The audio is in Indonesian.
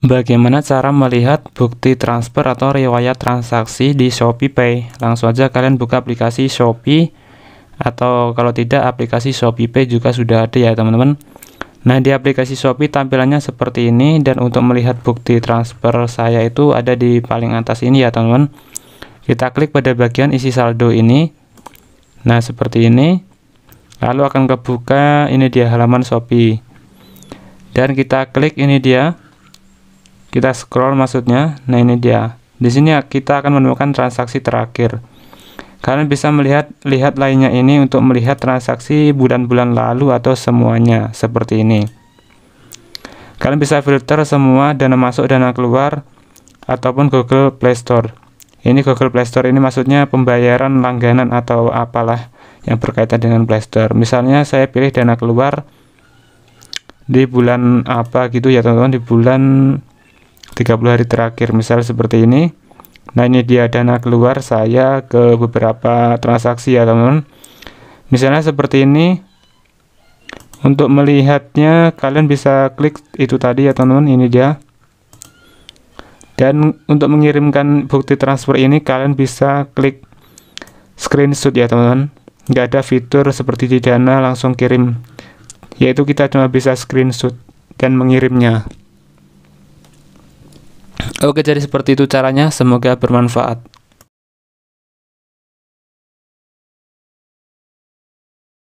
Bagaimana cara melihat bukti transfer atau riwayat transaksi di Shopee Pay? Langsung aja kalian buka aplikasi Shopee atau kalau tidak aplikasi Shopee Pay juga sudah ada ya teman-teman. Nah di aplikasi Shopee tampilannya seperti ini dan untuk melihat bukti transfer saya itu ada di paling atas ini ya teman-teman. Kita klik pada bagian isi saldo ini. Nah seperti ini. Lalu akan kebuka ini dia halaman Shopee. Dan kita klik ini dia kita scroll maksudnya nah ini dia di sini kita akan menemukan transaksi terakhir kalian bisa melihat lihat lainnya ini untuk melihat transaksi bulan-bulan lalu atau semuanya seperti ini kalian bisa filter semua dana masuk dana keluar ataupun Google Play Store ini Google Play Store ini maksudnya pembayaran langganan atau apalah yang berkaitan dengan Play Store misalnya saya pilih dana keluar di bulan apa gitu ya teman-teman di bulan 30 hari terakhir misal seperti ini nah ini dia dana keluar saya ke beberapa transaksi ya teman-teman misalnya seperti ini untuk melihatnya kalian bisa klik itu tadi ya teman-teman ini dia dan untuk mengirimkan bukti transfer ini kalian bisa klik screenshot ya teman-teman nggak ada fitur seperti di Dana langsung kirim yaitu kita cuma bisa screenshot dan mengirimnya Oke, jadi seperti itu caranya. Semoga bermanfaat.